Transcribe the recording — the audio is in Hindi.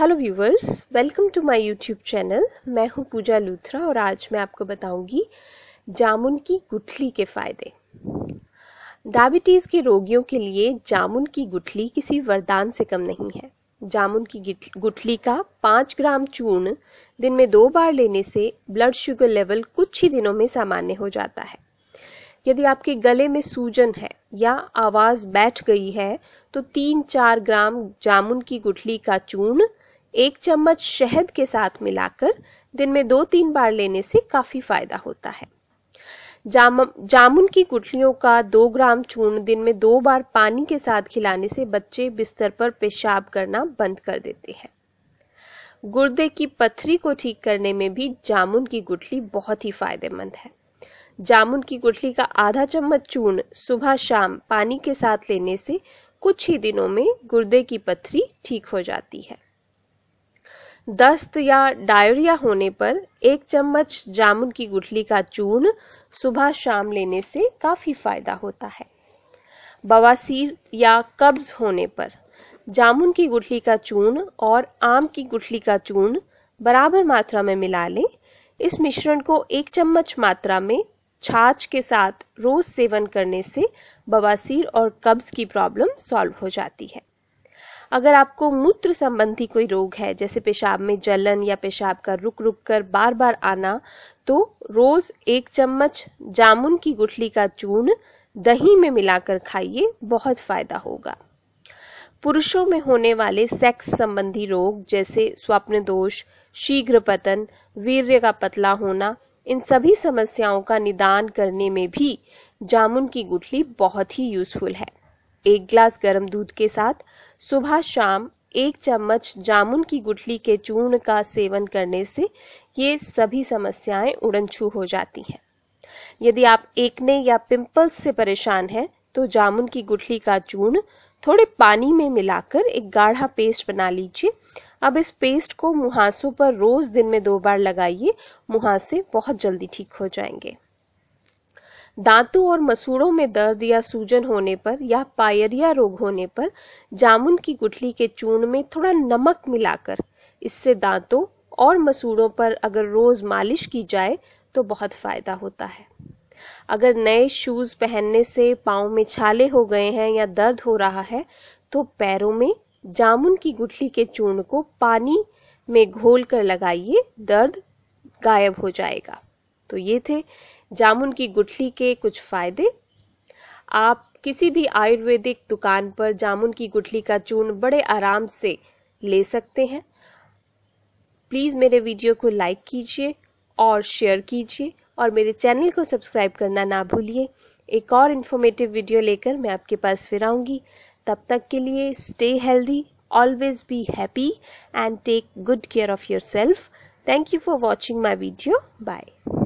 hello viewers welcome to my YouTube channel मैं हूं पूजा लूथरा और आज मैं आपको बताऊंगी जामुन की गुठली के फायदे डायबिटीज़ के रोगियों के लिए जामुन की गुठली किसी वरदान से कम नहीं है जामुन की गुठली का पाँच ग्राम चूर्ण दिन में दो बार लेने से ब्लड शुगर लेवल कुछ ही दिनों में सामान्य हो जाता है यदि आपके गले में सूजन है या आवाज़ बैठ गई है तो तीन चार ग्राम जामुन की गुठली का चूर्ण एक चम्मच शहद के साथ मिलाकर दिन में दो तीन बार लेने से काफी फायदा होता है जाम जामुन की गुठलियों का दो ग्राम चूर्ण दिन में दो बार पानी के साथ खिलाने से बच्चे बिस्तर पर पेशाब करना बंद कर देते हैं गुर्दे की पथरी को ठीक करने में भी जामुन की गुठली बहुत ही फायदेमंद है जामुन की गुठली का आधा चम्मच चूर्ण सुबह शाम पानी के साथ लेने से कुछ ही दिनों में गुर्दे की पथरी ठीक हो जाती है दस्त या डायरिया होने पर एक चम्मच जामुन की गुठली का चूर्ण सुबह शाम लेने से काफ़ी फायदा होता है बवासीर या कब्ज होने पर जामुन की गुठली का चूर्ण और आम की गुठली का चूर्ण बराबर मात्रा में मिला लें इस मिश्रण को एक चम्मच मात्रा में छाछ के साथ रोज सेवन करने से बवासीर और कब्ज की प्रॉब्लम सॉल्व हो जाती है अगर आपको मूत्र संबंधी कोई रोग है जैसे पेशाब में जलन या पेशाब का रुक रुक कर बार बार आना तो रोज एक चम्मच जामुन की गुठली का चूर्ण दही में मिलाकर खाइए बहुत फायदा होगा पुरुषों में होने वाले सेक्स संबंधी रोग जैसे स्वप्न दोष शीघ्र पतन वीर्य का पतला होना इन सभी समस्याओं का निदान करने में भी जामुन की गुठली बहुत ही यूजफुल है एक ग्लास गर्म दूध के साथ सुबह शाम एक चम्मच जामुन की गुठली के चूर्ण का सेवन करने से ये सभी समस्याएं उड़न छू हो जाती हैं यदि आप एकने या पिंपल्स से परेशान हैं तो जामुन की गुठली का चूर्ण थोड़े पानी में मिलाकर एक गाढ़ा पेस्ट बना लीजिए अब इस पेस्ट को मुहासों पर रोज दिन में दो बार लगाइए मुहासे बहुत जल्दी ठीक हो जाएंगे दांतों और मसूड़ों में दर्द या सूजन होने पर या पायरिया रोग होने पर जामुन की गुठली के चूर्ण में थोड़ा नमक मिलाकर इससे दांतों और मसूड़ों पर अगर रोज मालिश की जाए तो बहुत फायदा होता है अगर नए शूज पहनने से पाँव में छाले हो गए हैं या दर्द हो रहा है तो पैरों में जामुन की गुठली के चूर्ण को पानी में घोल कर लगाइए दर्द गायब हो जाएगा तो ये थे जामुन की गुठली के कुछ फायदे आप किसी भी आयुर्वेदिक दुकान पर जामुन की गुठली का चूर्ण बड़े आराम से ले सकते हैं प्लीज़ मेरे वीडियो को लाइक कीजिए और शेयर कीजिए और मेरे चैनल को सब्सक्राइब करना ना भूलिए एक और इन्फॉर्मेटिव वीडियो लेकर मैं आपके पास फिर आऊँगी तब तक के लिए stay healthy be happy and take good care of yourself thank you for watching my video bye